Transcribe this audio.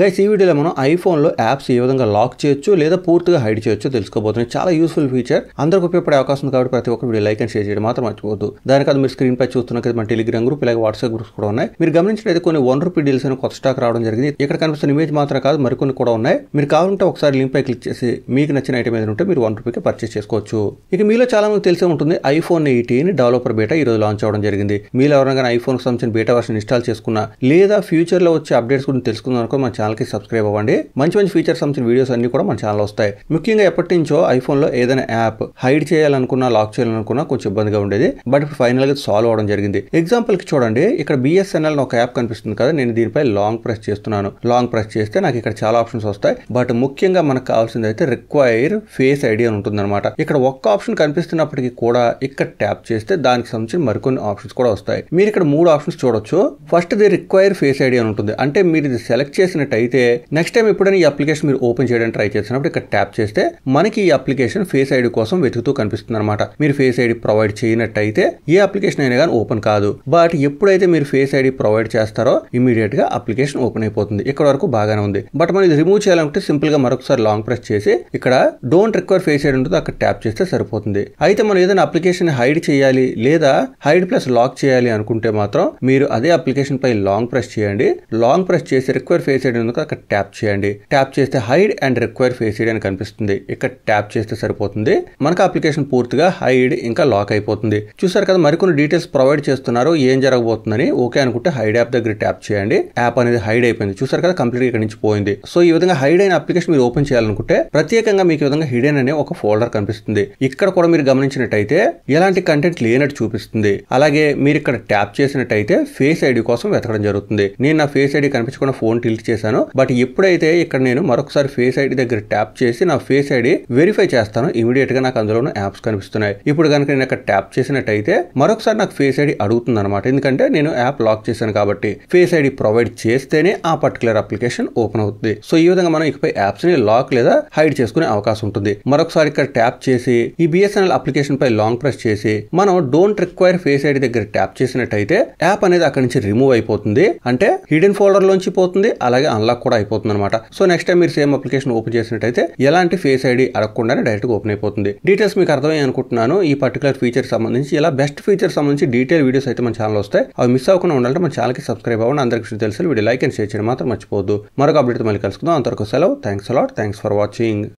guys ఈ వీడియోలో మనం ఐఫోన్లో యాప్స్ ఏ విధంగా లాక్ చేయొచ్చు లేదా పూర్తిగా హైడ్ చేయొచ్చు తెలుసుకోబోతున్నాయి చాలా యూస్ఫుల్ ఫీచర్ అందరికి ఉపయోగపడే అవకాశం ఉంది కాబట్టి ప్రతి ఒక్క వీడియో లైక్ అండ్ షేర్ చేయడం మాత్రం మర్చిపోవద్దు దానికంటే మీరు స్క్రీన్ పై చూస్తున్న మన టెలిగ్రామ్ గ్రూప్ ఇలాగే వాట్సాప్ గ్రూప్స్ కూడా ఉన్నాయి మీరు గమనించినట్లయితే కొన్ని వన్ రూపీ డీల్స్ అని కొత్త స్టాక్ రావడం జరిగింది ఇక్కడ కనిపిస్తున్న ఇమేజ్ మాత్రం కాదు మరికొన్ని కూడా ఉన్నాయి మీరు కావాలంటే ఒకసారి లింక్ పై క్లిక్ చేసి మీకు నచ్చిన ఐటమ్ ఏదైనా ఉంటే మీరు వన్ రూపీకి పర్చేస్ చేసుకోవచ్చు ఇక మీలో చాలా మంది తెలిసే ఉంటుంది ఐఫోన్ ఎయిటీ డెవలపర్ బేటా ఈ రోజు లాంచ్ అవడం జరిగింది మీరు ఎవరైనా ఐఫోన్ సంబంధించిన బేటా వర్షన్ ఇన్స్టాల్ చేసుకున్నా లేదా ఫ్యూచర్లో వచ్చే అప్డేట్స్ గురించి తెలుసుకుందాం అనుకో మన ఛానల్కి సబ్స్క్రైబ్ అవ్వండి మంచి మంచి ఫీచర్స్ సంబంధించిన వీడియోస్ అన్ని కూడా మన ఛానల్ వస్తాయి ముఖ్యంగా ఎప్పటి నుంచో ఐఫోన్లో ఏదైనా యాప్ హైడ్ చేయాలనుకున్నా లాక్ చేయాలనుకున్నా కొంచెం ఇబ్బందిగా ఉండేది బట్ ఇప్పుడు ఫైనల్గా సాల్వ్ అవడం జరిగింది ఎగ్జాంపుల్కి చూడండి ఇక్కడ బిఎస్ఎన్ఎల్ ఒక యాప్ కనిపిస్తుంది కదా నేను దీనిపై లాంగ్ ప్రెస్ చేస్తున్నాను లాంగ్ ప్రెస్ చేస్తే నాకు ఇక్కడ చాలా ఆప్షన్స్ వస్తాయి బట్ ముఖ్యంగా మనకు కావాల్సింది అయితే రిక్వైర్ ఫేస్ ఐడి అని ఉంటుందన్నమాట ఇక్కడ ఒక్క ఆప్షన్ కనిపిస్తున్నప్పటికీ కూడా ఇక్కడ ట్యాప్ చేస్తే దానికి సంబంధించిన మరికొన్ని ఆప్షన్స్ కూడా వస్తాయి మీరు ఇక్కడ మూడు ఆప్షన్స్ చూడొచ్చు first the require face ID అని ఉంటుంది అంటే మీరు ఇది సెలెక్ట్ చేసిన అయితే నెక్స్ట్ టైం ఎప్పుడైనా ఈ అప్లికేషన్ మీరు ఓపెన్ చేయడానికి ట్రై చేసినప్పుడు ఇక్కడ ట్యాప్ చేస్తే మనకి ఈ అప్లికేషన్ ఫేస్ ఐడి కోసం వెతుకుతూ కనిపిస్తుంది అనమాట మీరు ఫేస్ ఐడి ప్రొవైడ్ చేయనట్టయితే ఏ అప్లికేషన్ అయినా కానీ ఓపెన్ కాదు బట్ ఎప్పుడైతే మీరు ఫేస్ ఐడి ప్రొవైడ్ చేస్తారో ఇమీడియట్ గా అప్లికేషన్ ఓపెన్ అయిపోతుంది ఇక్కడ వరకు బాగానే ఉంది బట్ మనం ఇది రిమూవ్ చేయాలంటే సింపుల్ గా మరొకసారి లాంగ్ ప్రెస్ చేసి ఇక్కడ డోంట్ రిక్వైర్ ఫేస్ ఐడి ఉంటుందో అక్కడ ట్యాప్ చేస్తే సరిపోతుంది అయితే మనం ఏదైనా అప్లికేషన్ హైడ్ చేయాలి లేదా హైడ్ ప్లస్ లాక్ చేయాలి అనుకుంటే మాత్రం మీరు అదే అప్లికేషన్ పై లాంగ్ ప్రెస్ చేయండి లాంగ్ ప్రెస్ చేసి రిక్వైర్ ఫేస్ ఐడి ఐడి ఉంది అక్కడ ట్యాప్ చేయండి ట్యాప్ చేస్తే hide and require face ID అని కనిపిస్తుంది ఇక్కడ ట్యాప్ చేస్తే సరిపోతుంది మనకు అప్లికేషన్ పూర్తిగా హైడ్ ఇంకా లాక్ అయిపోతుంది చూసారు కదా మరికొన్ని డీటెయిల్స్ ప్రొవైడ్ చేస్తున్నారు ఏం జరగబోతుందని ఓకే అనుకుంటే హైడ్ యాప్ దగ్గర ట్యాప్ చేయండి యాప్ అనేది హైడ్ అయిపోయింది చూసారు కదా కంప్లీట్ ఇక్కడ నుంచి పోయింది సో ఈ విధంగా హైడ్ అయిన అప్లికేషన్ మీరు ఓపెన్ చేయాలనుకుంటే ప్రత్యేకంగా మీకు విధంగా హిడెన్ అనే ఒక ఫోల్డర్ కనిపిస్తుంది ఇక్కడ కూడా మీరు గమనించినట్టయితే ఎలాంటి కంటెంట్ లేనట్టు చూపిస్తుంది అలాగే మీరు ఇక్కడ ట్యాప్ చేసినట్టయితే ఫేస్ ఐడి కోసం వెతకడం జరుగుతుంది నేను నా ఫేస్ ఐడి కనిపించకుండా ఫోన్ టిల్ట్ చేశాను చేశాను బట్ ఎప్పుడైతే ఇక్కడ నేను మరొకసారి ఫేస్ ఐడి దగ్గర ట్యాప్ చేసి నా ఫేస్ ఐడి వెరిఫై చేస్తాను ఇమీడియట్ గా నాకు అందులో యాప్స్ కనిపిస్తున్నాయి ఇప్పుడు కనుక నేను అక్కడ ట్యాప్ చేసినట్టయితే మరొకసారి నాకు ఫేస్ ఐడి అడుగుతుంది అనమాట ఎందుకంటే నేను యాప్ లాక్ చేశాను కాబట్టి ఫేస్ ఐడి ప్రొవైడ్ చేస్తేనే ఆ పర్టికులర్ అప్లికేషన్ ఓపెన్ అవుతుంది సో ఈ విధంగా మనం ఇకపై యాప్స్ ని లాక్ లేదా హైడ్ చేసుకునే అవకాశం ఉంటుంది మరొకసారి ఇక్కడ ట్యాప్ చేసి ఈ బిఎస్ఎన్ఎల్ అప్లికేషన్ పై లాంగ్ ప్రెస్ చేసి మనం డోంట్ రిక్వైర్ ఫేస్ ఐడి దగ్గర ట్యాప్ చేసినట్టయితే యాప్ అనేది అక్కడ నుంచి రిమూవ్ అయిపోతుంది అంటే హిడెన్ ఫోల్డర్ లోంచి పోతుంది అలాగే అన్లాక్ కూడా అయిపోతుంది అనమాట సో నెక్స్ట్ టైం మీరు సేమ్ అప్లికేషన్ ఓపెన్ చేసినట్టయితే ఎలాంటి ఫేస్ ఐడి అడగకుండానే డైరెక్ట్గా ఓపెన్ అయిపోతుంది డీటెయిల్స్ మీకు అర్థమయ్యి అనుకుంటున్నాను ఈ పర్టికులర్ ఫీచర్ సంబంధించి ఇలా బెస్ట్ ఫీచర్ సంబంధించి డీటెయిల్ వీడియోస్ అయితే మన ఛానల్ వస్తాయి అవి మిస్ అవ్వకుండా ఉండాలంటే మన ఛానల్కి సబ్స్క్రైబ్ అవ్వండి అందరికీ తెలిసి వీడియో లైక్ అండ్ షేర్ చేయడం మాత్రం మర్చిపోద్దు మరొక అప్డేట్ మళ్ళీ కలుసుకుందాం అంతవరకు సెలవు thanks a lot thanks for watching